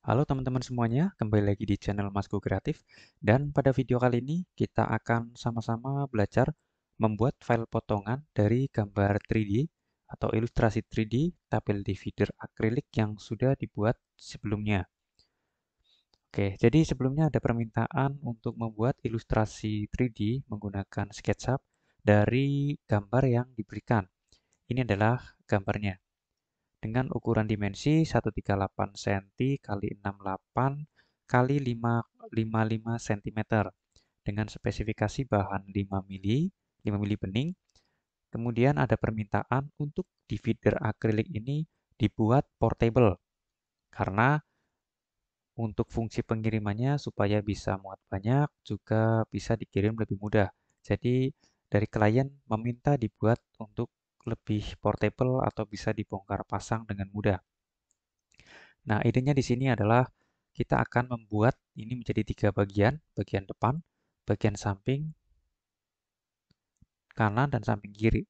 Halo teman-teman semuanya, kembali lagi di channel Masku Kreatif dan pada video kali ini kita akan sama-sama belajar membuat file potongan dari gambar 3D atau ilustrasi 3D tabel divider akrilik yang sudah dibuat sebelumnya. Oke, jadi sebelumnya ada permintaan untuk membuat ilustrasi 3D menggunakan SketchUp dari gambar yang diberikan. Ini adalah gambarnya dengan ukuran dimensi 138 cm kali 68 kali 55 cm dengan spesifikasi bahan 5 mili, 5 mili bening. Kemudian ada permintaan untuk divider akrilik ini dibuat portable karena untuk fungsi pengirimannya supaya bisa muat banyak juga bisa dikirim lebih mudah. Jadi dari klien meminta dibuat untuk lebih portable atau bisa dibongkar pasang dengan mudah. Nah, idenya di sini adalah kita akan membuat ini menjadi tiga bagian, bagian depan, bagian samping, kanan, dan samping kiri.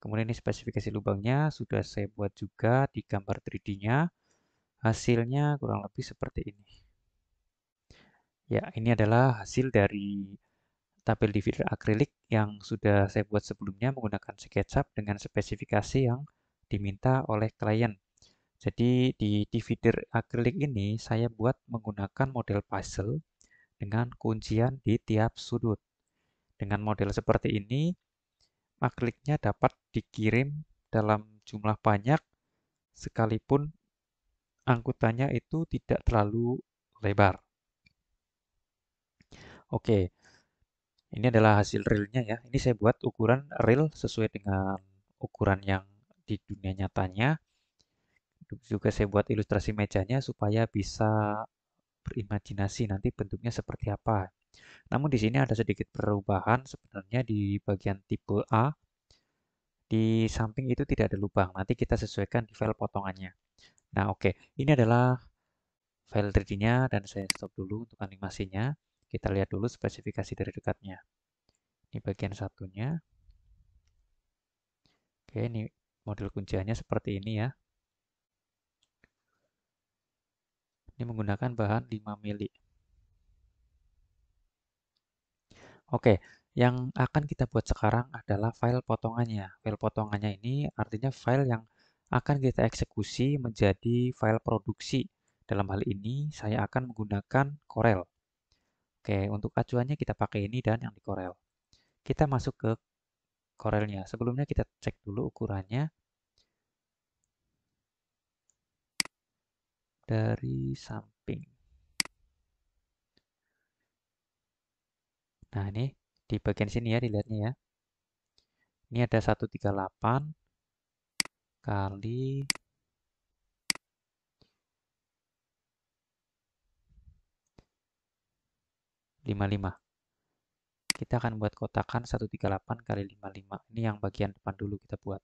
Kemudian ini spesifikasi lubangnya sudah saya buat juga di gambar 3D-nya. Hasilnya kurang lebih seperti ini. Ya, ini adalah hasil dari tampil di feeder akrilik yang sudah saya buat sebelumnya menggunakan SketchUp dengan spesifikasi yang diminta oleh klien. Jadi di divider akrilik ini saya buat menggunakan model puzzle dengan kuncian di tiap sudut. Dengan model seperti ini, akriliknya dapat dikirim dalam jumlah banyak sekalipun angkutannya itu tidak terlalu lebar. Oke, ini adalah hasil realnya ya. Ini saya buat ukuran real sesuai dengan ukuran yang di dunia nyatanya. Juga saya buat ilustrasi mejanya supaya bisa berimajinasi nanti bentuknya seperti apa. Namun di sini ada sedikit perubahan sebenarnya di bagian tipe A. Di samping itu tidak ada lubang. Nanti kita sesuaikan di file potongannya. Nah oke, okay. ini adalah file 3D-nya dan saya stop dulu untuk animasinya. Kita lihat dulu spesifikasi dari dekatnya. Ini bagian satunya. Oke, ini model kunciannya seperti ini ya. Ini menggunakan bahan 5 mili. Oke, yang akan kita buat sekarang adalah file potongannya. File potongannya ini artinya file yang akan kita eksekusi menjadi file produksi. Dalam hal ini, saya akan menggunakan Corel. Oke, untuk acuannya kita pakai ini dan yang di Corel. Kita masuk ke Corelnya. Sebelumnya kita cek dulu ukurannya. Dari samping. Nah, ini di bagian sini ya dilihatnya ya. Ini ada 138 kali 55. Kita akan buat kotakan 138 kali 55. Ini yang bagian depan dulu kita buat.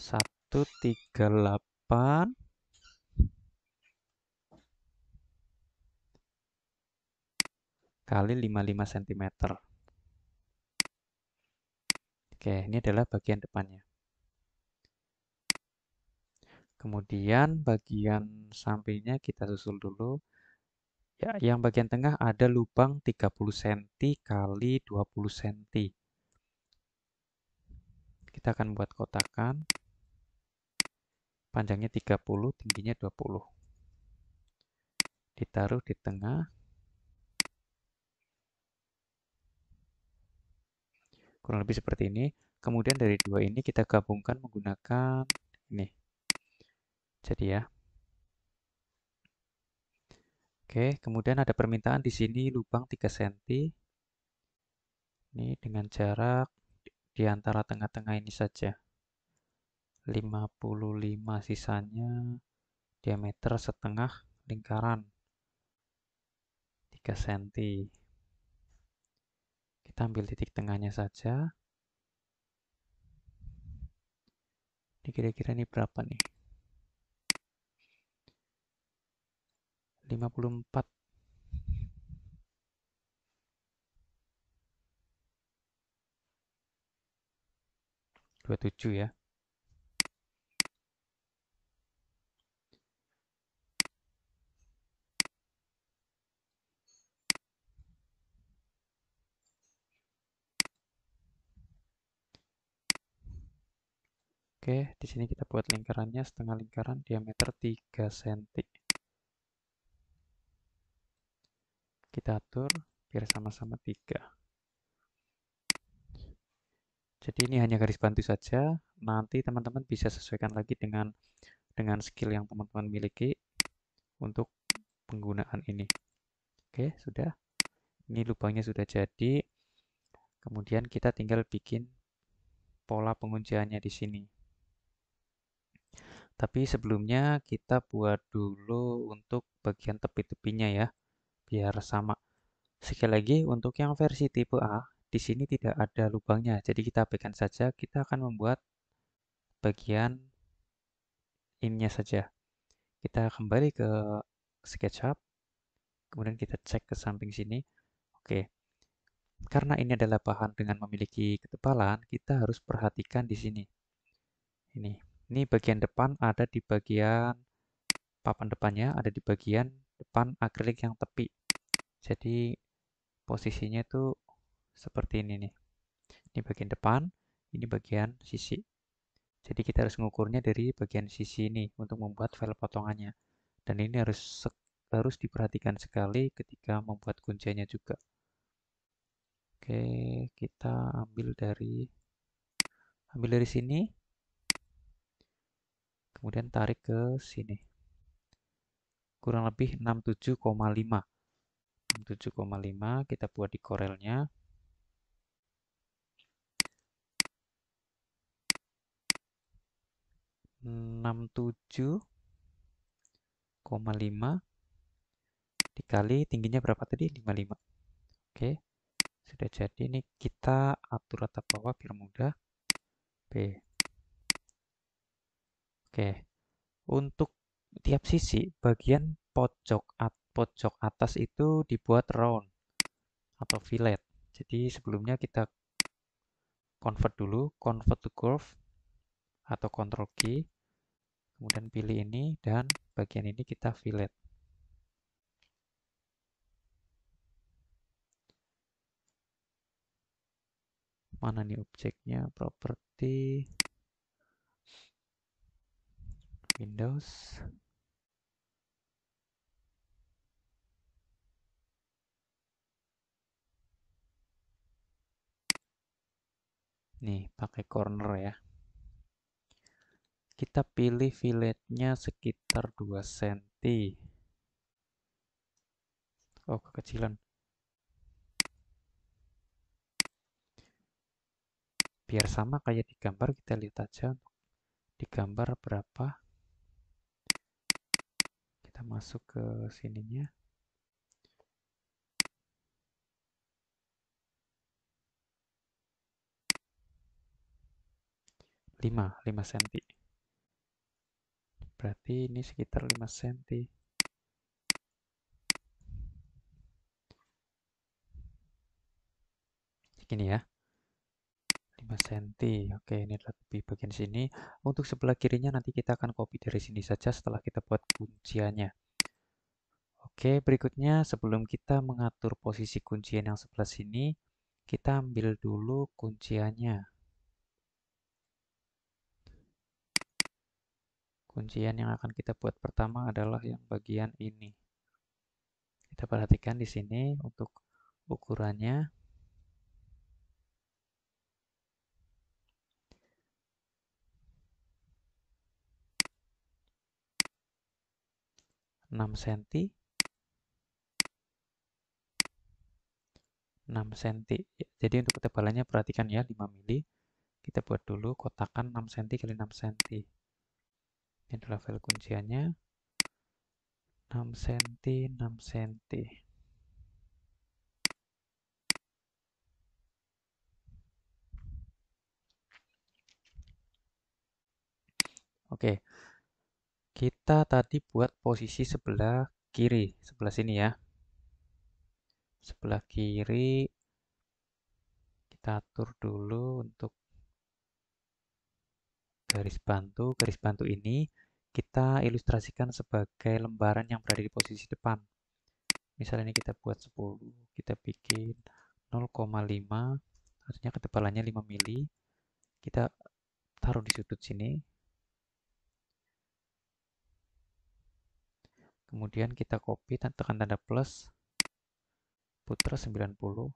satu tiga delapan kali lima lima sentimeter. Oke, ini adalah bagian depannya. Kemudian bagian sampingnya kita susul dulu. Ya, ya. yang bagian tengah ada lubang 30 cm kali 20 cm. Kita akan buat kotakan. Panjangnya 30, tingginya 20. Ditaruh di tengah. Kurang lebih seperti ini. Kemudian dari dua ini kita gabungkan menggunakan ini jadi ya. Oke, kemudian ada permintaan di sini lubang 3 cm. Ini dengan jarak di antara tengah-tengah ini saja. 55 sisanya diameter setengah lingkaran 3 cm. Kita ambil titik tengahnya saja. Ini kira-kira ini berapa nih? 54 27 ya. Oke, di sini kita buat lingkarannya setengah lingkaran diameter 3 cm. kita atur biar sama-sama tiga. Jadi ini hanya garis bantu saja, nanti teman-teman bisa sesuaikan lagi dengan dengan skill yang teman-teman miliki untuk penggunaan ini. Oke, sudah. Ini lubangnya sudah jadi. Kemudian kita tinggal bikin pola pengunciannya di sini. Tapi sebelumnya kita buat dulu untuk bagian tepi-tepinya ya biar sama. Sekali lagi untuk yang versi tipe A, di sini tidak ada lubangnya. Jadi kita abaikan saja, kita akan membuat bagian innya saja. Kita kembali ke SketchUp, kemudian kita cek ke samping sini. Oke. Karena ini adalah bahan dengan memiliki ketebalan, kita harus perhatikan di sini. Ini, ini bagian depan ada di bagian papan depannya ada di bagian depan akrilik yang tepi. Jadi posisinya itu seperti ini nih. Ini bagian depan, ini bagian sisi. Jadi kita harus mengukurnya dari bagian sisi ini untuk membuat file potongannya. Dan ini harus harus diperhatikan sekali ketika membuat kuncinya juga. Oke, kita ambil dari ambil dari sini. Kemudian tarik ke sini. Kurang lebih 7,5 kita buat di korelnya enam koma lima dikali tingginya berapa tadi 55 oke sudah jadi ini kita atur rata bawah biar mudah B oke untuk tiap sisi bagian pojok atau pojok atas itu dibuat round atau fillet. Jadi sebelumnya kita convert dulu, convert to curve atau control key. Kemudian pilih ini dan bagian ini kita fillet. Mana nih objeknya? Property Windows Nih, pakai corner ya. Kita pilih filletnya sekitar 2 cm. Oh, kekecilan. Biar sama kayak di gambar, kita lihat aja di gambar berapa. Kita masuk ke sininya. 5, 5 cm. Berarti ini sekitar 5 cm. Gini ya. 5 cm. Oke, ini adalah tepi bagian sini. Untuk sebelah kirinya nanti kita akan copy dari sini saja setelah kita buat kunciannya. Oke, berikutnya sebelum kita mengatur posisi kuncian yang sebelah sini, kita ambil dulu kunciannya. Kuncian yang akan kita buat pertama adalah yang bagian ini. Kita perhatikan di sini untuk ukurannya. enam senti, enam senti. Jadi untuk ketebalannya perhatikan ya lima mili. Kita buat dulu kotakan enam senti kali enam senti ini adalah file kunciannya 6 cm 6 cm oke kita tadi buat posisi sebelah kiri sebelah sini ya sebelah kiri kita atur dulu untuk garis bantu. Garis bantu ini kita ilustrasikan sebagai lembaran yang berada di posisi depan. Misalnya ini kita buat 10, kita bikin 0,5, artinya ketebalannya 5 mili. Kita taruh di sudut sini. Kemudian kita copy, tekan tanda plus, putra 90.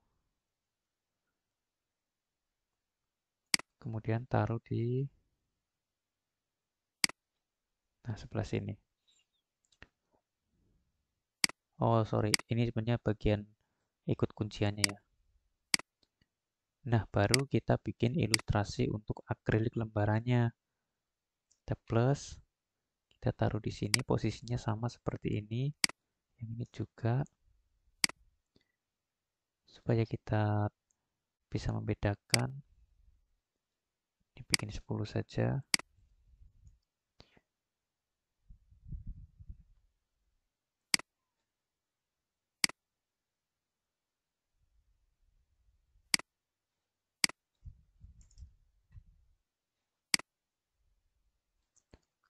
Kemudian taruh di Nah, sebelah sini. Oh, sorry. Ini sebenarnya bagian ikut kunciannya ya. Nah, baru kita bikin ilustrasi untuk akrilik lembarannya. Kita plus. Kita taruh di sini. Posisinya sama seperti ini. Yang ini juga. Supaya kita bisa membedakan. dibikin bikin 10 saja.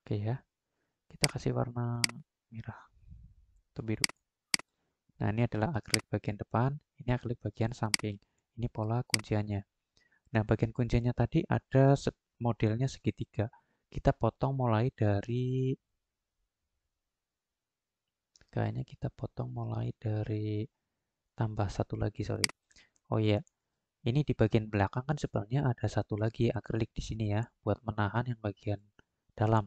Oke ya. Kita kasih warna merah atau biru. Nah, ini adalah akrilik bagian depan, ini akrilik bagian samping. Ini pola kunciannya. Nah, bagian kuncinya tadi ada modelnya segitiga. Kita potong mulai dari kayaknya kita potong mulai dari tambah satu lagi, sorry. Oh iya. Ini di bagian belakang kan sebenarnya ada satu lagi akrilik di sini ya buat menahan yang bagian dalam.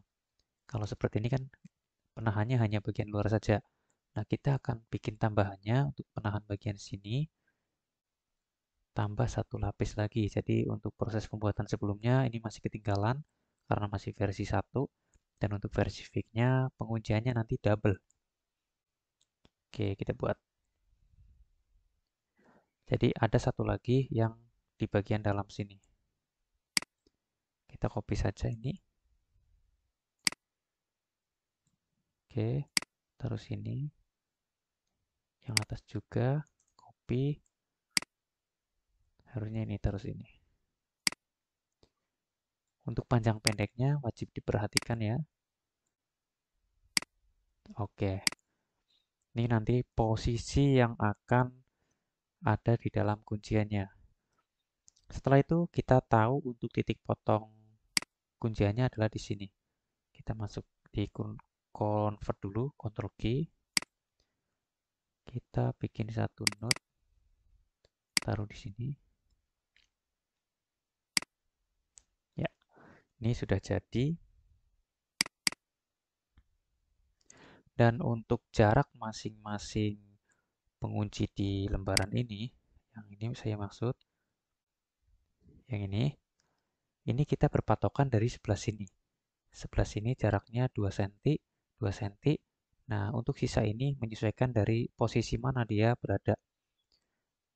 Kalau seperti ini kan penahannya hanya bagian luar saja. Nah, kita akan bikin tambahannya untuk penahan bagian sini. Tambah satu lapis lagi. Jadi untuk proses pembuatan sebelumnya ini masih ketinggalan karena masih versi 1. Dan untuk versi fix-nya pengunciannya nanti double. Oke, kita buat. Jadi ada satu lagi yang di bagian dalam sini. Kita copy saja ini. Oke, terus ini Yang atas juga, copy. Harusnya ini terus ini. Untuk panjang pendeknya wajib diperhatikan ya. Oke. Ini nanti posisi yang akan ada di dalam kunciannya. Setelah itu kita tahu untuk titik potong kunciannya adalah di sini. Kita masuk di convert dulu Ctrl key kita bikin satu node taruh di sini ya ini sudah jadi dan untuk jarak masing-masing pengunci di lembaran ini yang ini saya maksud yang ini ini kita berpatokan dari sebelah sini sebelah sini jaraknya 2 cm 2 cm. Nah, untuk sisa ini menyesuaikan dari posisi mana dia berada.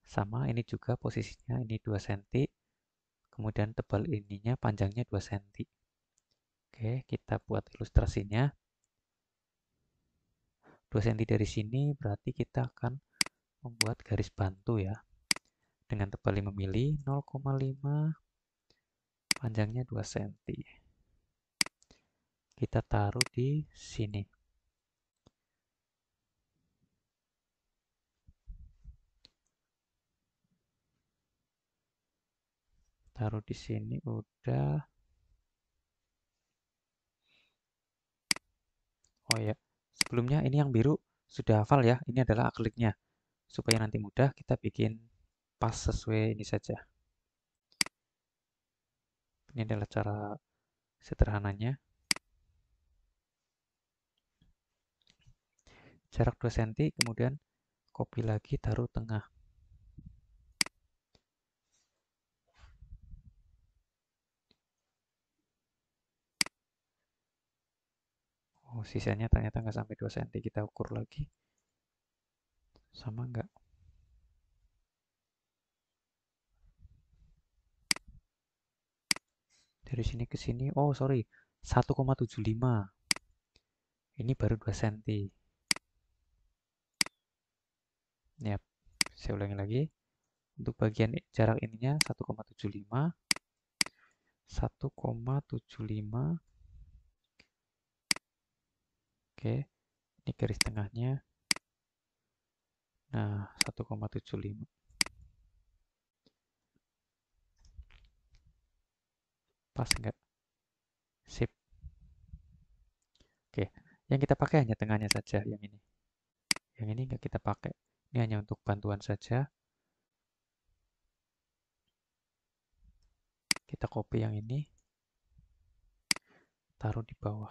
Sama, ini juga posisinya ini 2 cm. Kemudian tebal ininya panjangnya 2 cm. Oke, kita buat ilustrasinya. 2 cm dari sini berarti kita akan membuat garis bantu ya. Dengan tebal 5 mm, 0,5 panjangnya 2 cm kita taruh di sini. Taruh di sini udah. Oh ya, sebelumnya ini yang biru sudah hafal ya. Ini adalah akliknya. Supaya nanti mudah kita bikin pas sesuai ini saja. Ini adalah cara sederhananya. jarak 2 cm kemudian copy lagi taruh tengah Oh, sisanya ternyata nggak sampai 2 cm. Kita ukur lagi. Sama nggak? Dari sini ke sini. Oh, sorry. 1,75. Ini baru 2 cm ya saya ulangi lagi untuk bagian jarak ininya 1,75 1,75 oke ini garis tengahnya nah 1,75 pas enggak sip oke yang kita pakai hanya tengahnya saja yang ini yang ini enggak kita pakai ini hanya untuk bantuan saja. Kita copy yang ini. Taruh di bawah.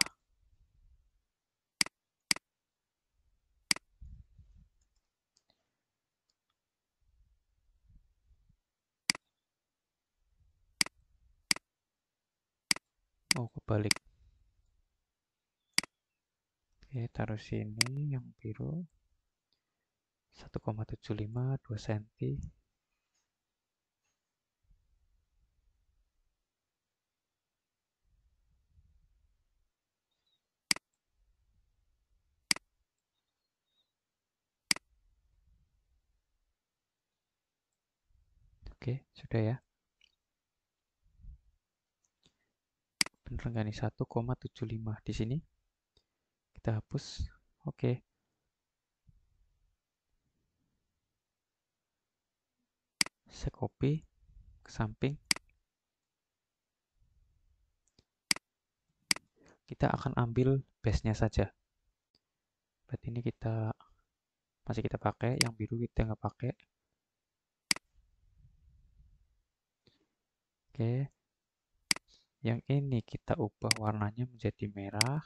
Oh, kebalik. Oke, taruh sini yang biru. 1,75 2 cm Oke, sudah ya. Bener nggak nih 1,75 di sini? Kita hapus. Oke. Okay. saya copy ke samping kita akan ambil base-nya saja berarti ini kita masih kita pakai yang biru kita nggak pakai oke yang ini kita ubah warnanya menjadi merah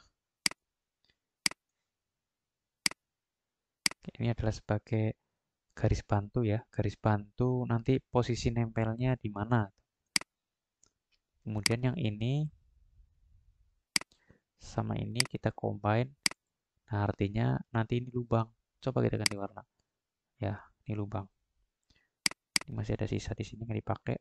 ini adalah sebagai garis bantu ya garis bantu nanti posisi nempelnya di mana kemudian yang ini sama ini kita combine nah artinya nanti ini lubang coba kita ganti warna ya ini lubang ini masih ada sisa di sini nggak dipakai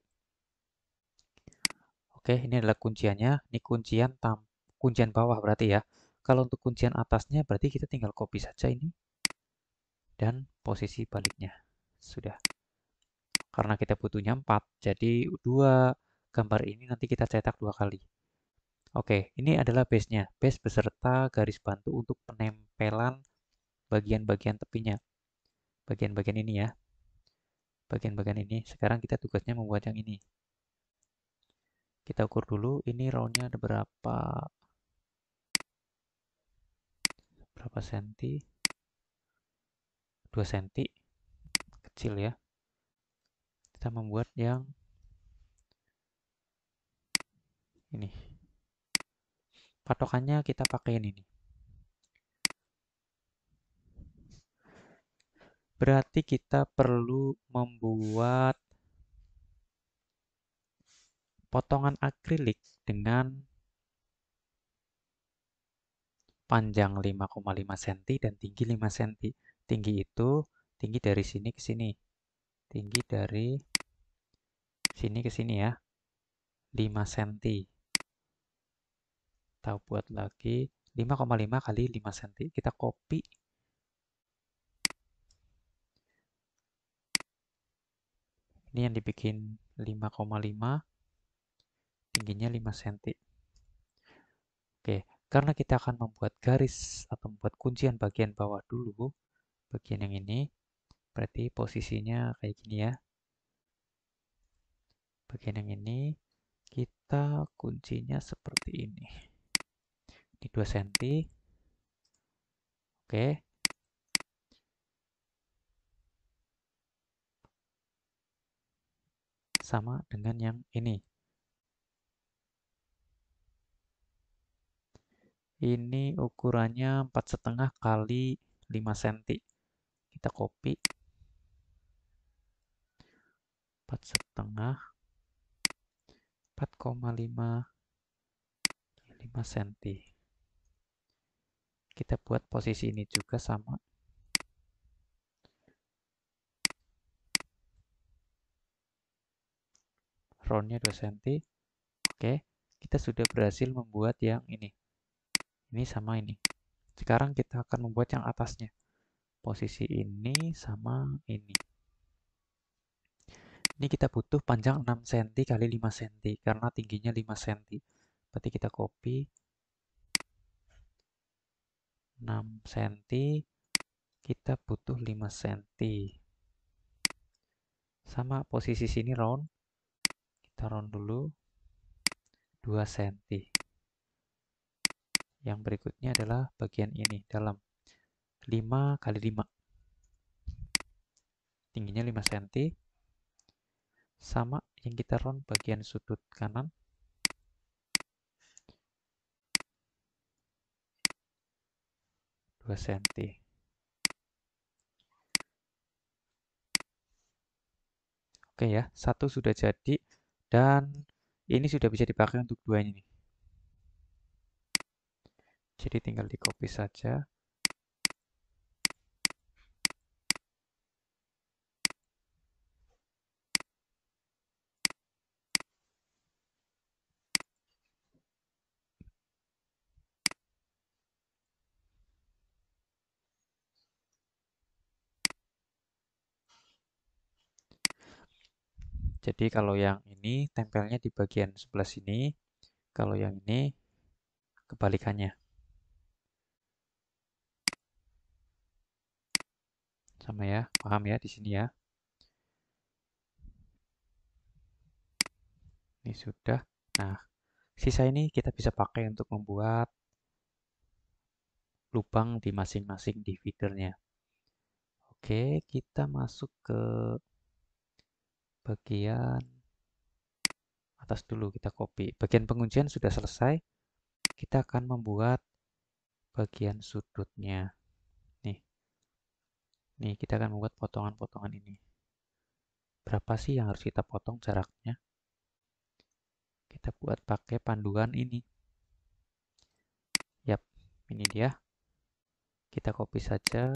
oke ini adalah kunciannya ini kuncian tam kuncian bawah berarti ya kalau untuk kuncian atasnya berarti kita tinggal copy saja ini dan posisi baliknya. Sudah. Karena kita butuhnya 4, jadi dua gambar ini nanti kita cetak dua kali. Oke, ini adalah base-nya. Base beserta garis bantu untuk penempelan bagian-bagian tepinya. Bagian-bagian ini ya. Bagian-bagian ini. Sekarang kita tugasnya membuat yang ini. Kita ukur dulu, ini round-nya ada berapa? Berapa senti? 2 cm kecil ya kita membuat yang ini patokannya kita pakaiin ini berarti kita perlu membuat potongan akrilik dengan panjang 5,5 cm dan tinggi 5 cm tinggi itu tinggi dari sini ke sini. Tinggi dari sini ke sini ya. 5 cm. Kita buat lagi 5,5 kali 5 cm. Kita copy. Ini yang dibikin 5,5 tingginya 5 cm. Oke, karena kita akan membuat garis atau membuat kuncian bagian bawah dulu, bagian yang ini. Berarti posisinya kayak gini ya. Bagian yang ini kita kuncinya seperti ini. Ini 2 cm. Oke. Sama dengan yang ini. Ini ukurannya empat setengah kali lima senti kita copy empat setengah empat koma lima lima senti kita buat posisi ini juga sama roundnya dua cm oke kita sudah berhasil membuat yang ini ini sama ini sekarang kita akan membuat yang atasnya posisi ini sama ini. Ini kita butuh panjang 6 cm kali 5 cm karena tingginya 5 cm. Berarti kita copy 6 cm kita butuh 5 cm. Sama posisi sini round. Kita round dulu 2 cm. Yang berikutnya adalah bagian ini dalam 5 kali 5. Tingginya 5 cm. Sama yang kita round bagian sudut kanan. dua senti. Oke ya, satu sudah jadi dan ini sudah bisa dipakai untuk dua ini. Jadi tinggal di copy saja. Jadi kalau yang ini tempelnya di bagian sebelah sini, kalau yang ini kebalikannya. Sama ya, paham ya di sini ya. Ini sudah. Nah, sisa ini kita bisa pakai untuk membuat lubang di masing-masing dividernya. Oke, kita masuk ke bagian atas dulu kita copy. Bagian penguncian sudah selesai. Kita akan membuat bagian sudutnya. Nih. Nih, kita akan membuat potongan-potongan ini. Berapa sih yang harus kita potong jaraknya? Kita buat pakai panduan ini. Yap, ini dia. Kita copy saja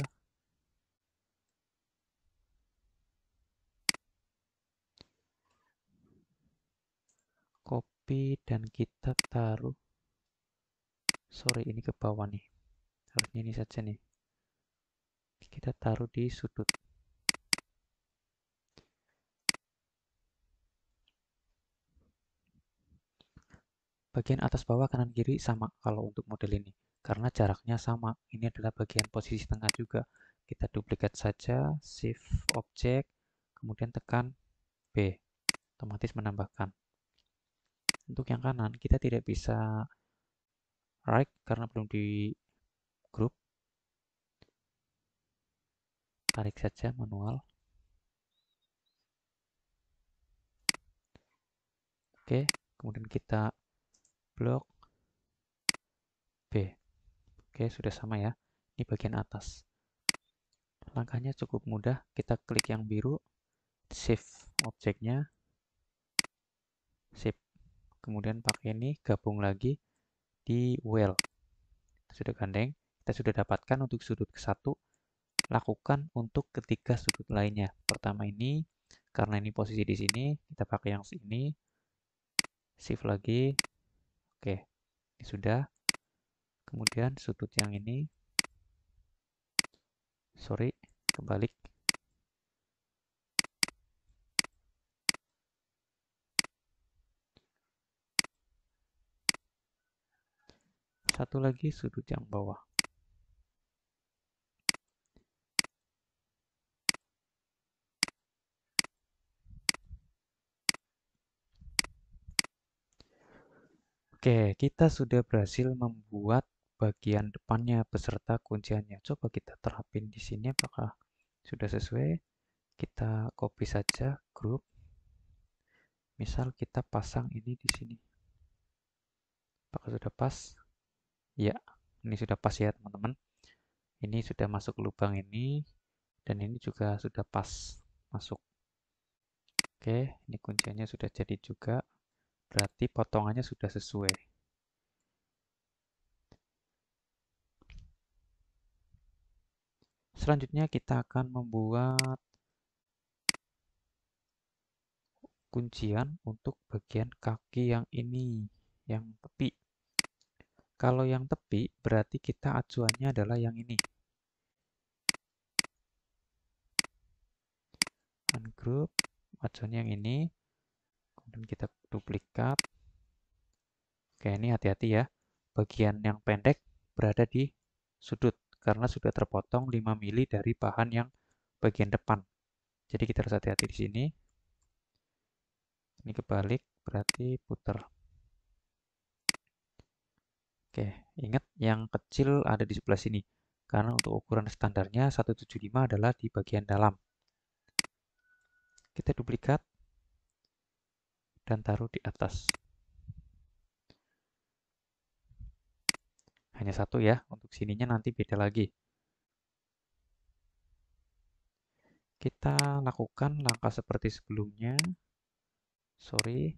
copy dan kita taruh sorry ini ke bawah nih harusnya ini saja nih kita taruh di sudut bagian atas bawah kanan kiri sama kalau untuk model ini karena jaraknya sama ini adalah bagian posisi tengah juga kita duplikat saja shift objek kemudian tekan B otomatis menambahkan untuk yang kanan kita tidak bisa right karena belum di grup. Tarik saja manual. Oke, kemudian kita blok B. Oke, sudah sama ya. Ini bagian atas. Langkahnya cukup mudah. Kita klik yang biru, shift objeknya, shift kemudian pakai ini gabung lagi di well. Kita sudah gandeng, kita sudah dapatkan untuk sudut ke satu, lakukan untuk ketiga sudut lainnya. Pertama ini, karena ini posisi di sini, kita pakai yang sini, shift lagi, oke, ini sudah. Kemudian sudut yang ini, sorry, kebalik, satu lagi sudut yang bawah. Oke, kita sudah berhasil membuat bagian depannya beserta kunciannya. Coba kita terapin di sini apakah sudah sesuai. Kita copy saja grup. Misal kita pasang ini di sini. Apakah sudah pas? Ya, ini sudah pas ya teman-teman. Ini sudah masuk lubang ini, dan ini juga sudah pas masuk. Oke, ini kuncinya sudah jadi juga. Berarti potongannya sudah sesuai. Selanjutnya kita akan membuat kuncian untuk bagian kaki yang ini, yang tepi. Kalau yang tepi, berarti kita acuannya adalah yang ini. Ungroup, acuannya yang ini. Kemudian kita duplikat. Oke, ini hati-hati ya. Bagian yang pendek berada di sudut karena sudah terpotong 5 mili dari bahan yang bagian depan. Jadi kita harus hati-hati di sini. Ini kebalik, berarti putar. Oke, ingat yang kecil ada di sebelah sini. Karena untuk ukuran standarnya 175 adalah di bagian dalam. Kita duplikat dan taruh di atas. Hanya satu ya, untuk sininya nanti beda lagi. Kita lakukan langkah seperti sebelumnya. Sorry.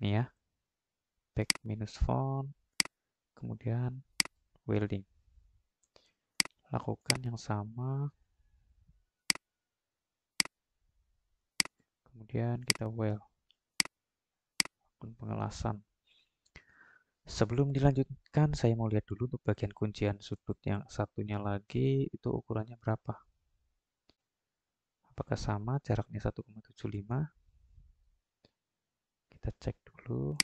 Ini ya, back minus font, kemudian welding. Lakukan yang sama. Kemudian kita weld. Lakukan pengelasan. Sebelum dilanjutkan, saya mau lihat dulu untuk bagian kuncian sudut yang satunya lagi, itu ukurannya berapa. Apakah sama jaraknya 1,75? Kita cek dulu.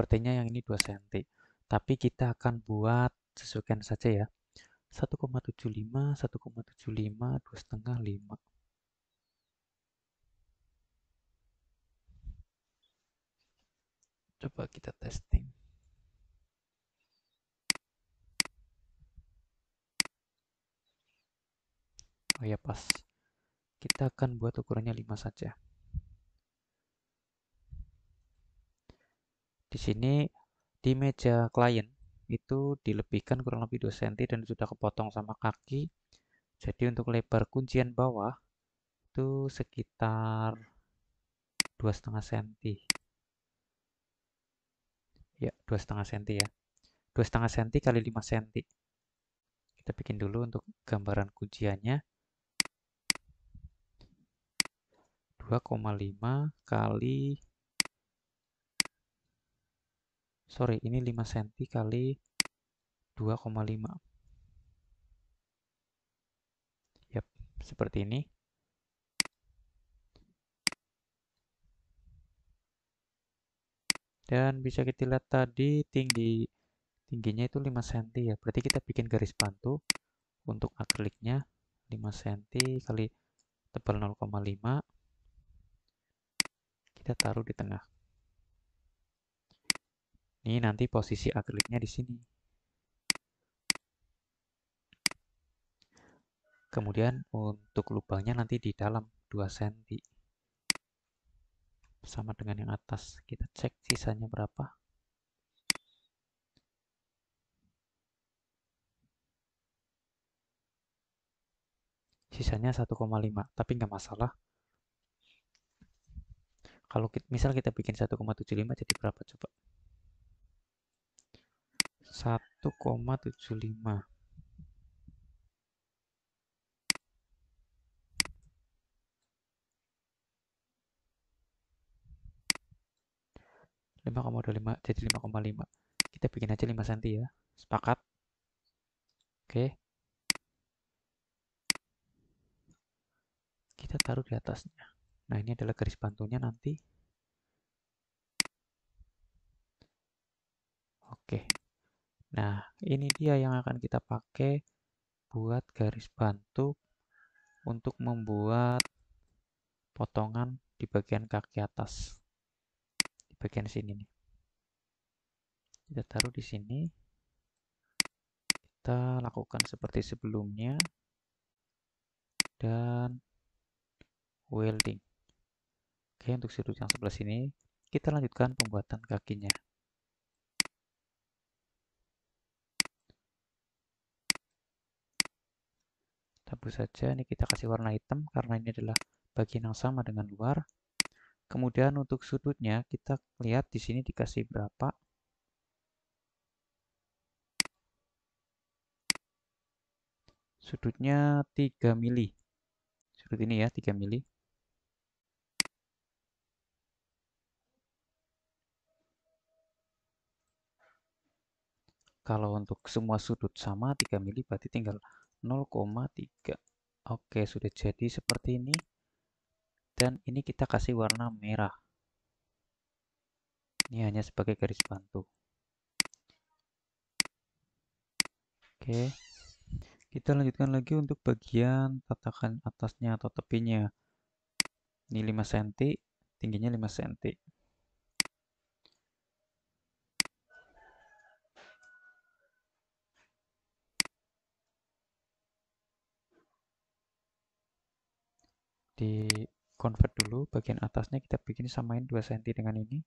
sepertinya yang ini 2 cm. Tapi kita akan buat sesuaikan saja ya. 1,75, 1,75, 2 setengah, 5. Coba kita testing. Oh ya pas. Kita akan buat ukurannya 5 saja. di sini di meja klien itu dilebihkan kurang lebih 2 cm dan sudah kepotong sama kaki. Jadi untuk lebar kuncian bawah itu sekitar 2,5 cm. Ya, 2,5 cm ya. 2,5 cm kali 5 cm. Kita bikin dulu untuk gambaran kunciannya. 2,5 kali sorry ini 5 cm kali 2,5 yep seperti ini dan bisa kita lihat tadi tinggi tingginya itu 5 cm ya berarti kita bikin garis bantu untuk akriliknya 5 cm kali tebal 0,5 kita taruh di tengah ini nanti posisi akriliknya di sini. Kemudian untuk lubangnya nanti di dalam 2 cm. Sama dengan yang atas. Kita cek sisanya berapa. Sisanya 1,5, tapi nggak masalah. Kalau kita, misal kita bikin 1,75 jadi berapa coba? 5,25 jadi 5,5 kita bikin aja 5 cm ya sepakat oke kita taruh di atasnya nah ini adalah garis bantunya nanti oke Nah, ini dia yang akan kita pakai buat garis bantu untuk membuat potongan di bagian kaki atas. Di bagian sini nih. Kita taruh di sini. Kita lakukan seperti sebelumnya. Dan welding. Oke, untuk sudut yang sebelah sini, kita lanjutkan pembuatan kakinya. hapus saja, ini kita kasih warna hitam karena ini adalah bagian yang sama dengan luar. Kemudian untuk sudutnya, kita lihat di sini dikasih berapa. Sudutnya 3 mili. Sudut ini ya, 3 mili. Kalau untuk semua sudut sama 3 mili berarti tinggal 0,3 oke sudah jadi seperti ini dan ini kita kasih warna merah ini hanya sebagai garis bantu oke kita lanjutkan lagi untuk bagian tatakan atasnya atau tepinya ini 5 cm tingginya 5 cm di convert dulu bagian atasnya kita bikin samain 2 cm dengan ini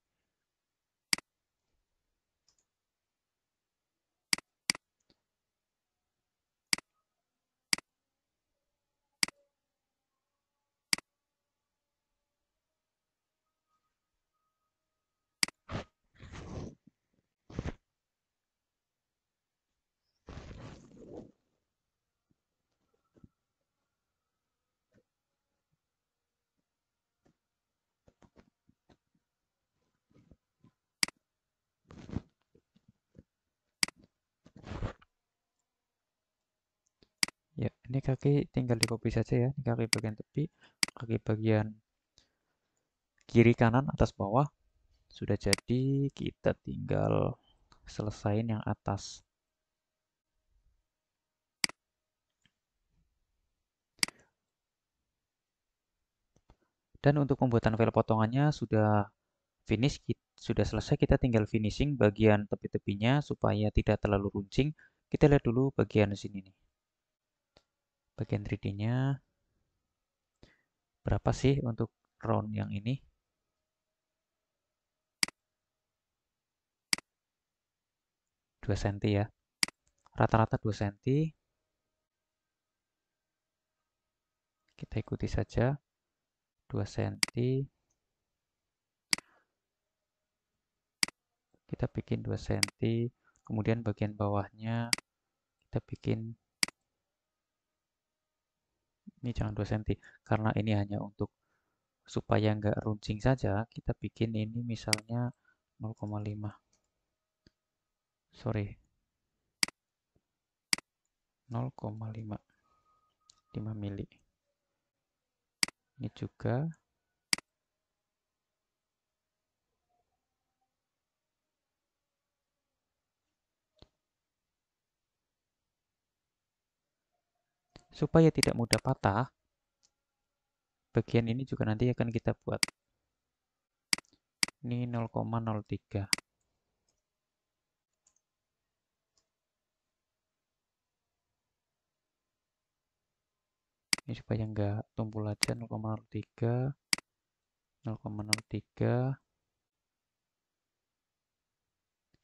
kaki tinggal di copy saja ya. Ini kaki bagian tepi, kaki bagian kiri kanan atas bawah. Sudah jadi, kita tinggal selesain yang atas. Dan untuk pembuatan file potongannya sudah finish, sudah selesai. Kita tinggal finishing bagian tepi-tepinya supaya tidak terlalu runcing. Kita lihat dulu bagian sini nih bagian 3D-nya berapa sih untuk round yang ini? dua senti ya. Rata-rata 2 senti. Kita ikuti saja. 2 senti. Kita bikin 2 senti. Kemudian bagian bawahnya kita bikin ini jangan 2 cm karena ini hanya untuk supaya nggak runcing saja kita bikin ini misalnya 0,5 sorry 0,5 5 mili ini juga Supaya tidak mudah patah, bagian ini juga nanti akan kita buat. Ini 0,03. Ini supaya nggak tumpul aja 0,03 0,03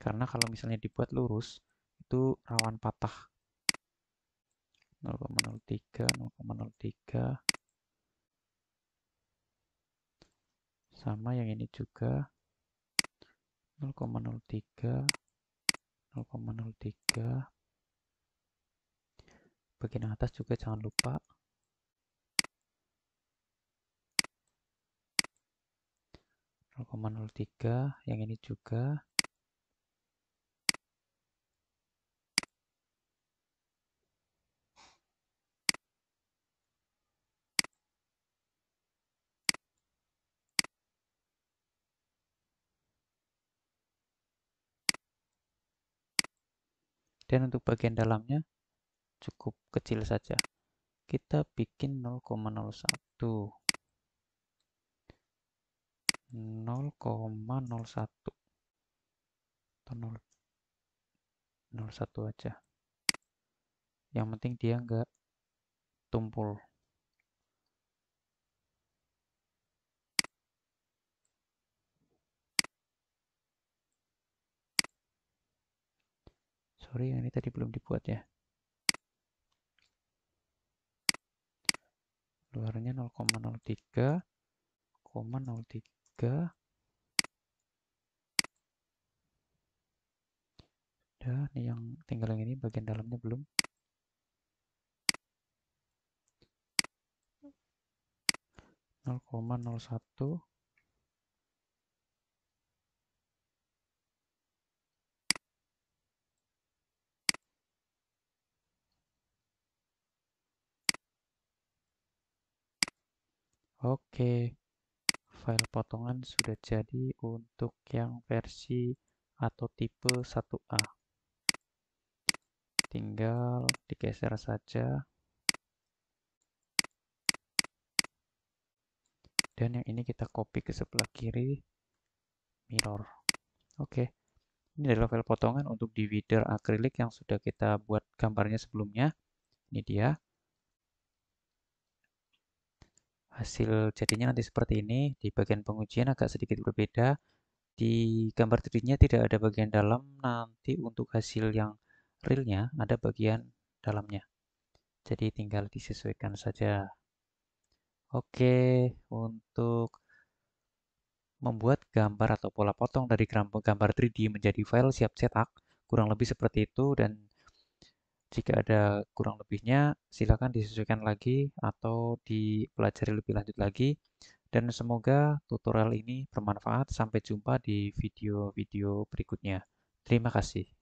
karena kalau misalnya dibuat lurus itu rawan patah 0,03 sama yang ini juga 0,03 0,03 bagian atas juga jangan lupa tiga yang ini juga dan untuk bagian dalamnya cukup kecil saja kita bikin 0,01 0,01 atau aja yang penting dia nggak tumpul sorry yang ini tadi belum dibuat ya luarnya 0,03 0,03 udah ini yang tinggal yang ini bagian dalamnya belum nol satu Oke, file potongan sudah jadi untuk yang versi atau tipe 1A. Tinggal digeser saja. Dan yang ini kita copy ke sebelah kiri, mirror. Oke, ini adalah file potongan untuk divider akrilik yang sudah kita buat gambarnya sebelumnya. Ini dia. hasil jadinya nanti seperti ini di bagian pengujian agak sedikit berbeda di gambar 3 tidak ada bagian dalam nanti untuk hasil yang realnya ada bagian dalamnya jadi tinggal disesuaikan saja oke untuk membuat gambar atau pola potong dari gambar 3D menjadi file siap cetak kurang lebih seperti itu dan jika ada kurang lebihnya, silakan disesuaikan lagi atau dipelajari lebih lanjut lagi. Dan semoga tutorial ini bermanfaat. Sampai jumpa di video-video berikutnya. Terima kasih.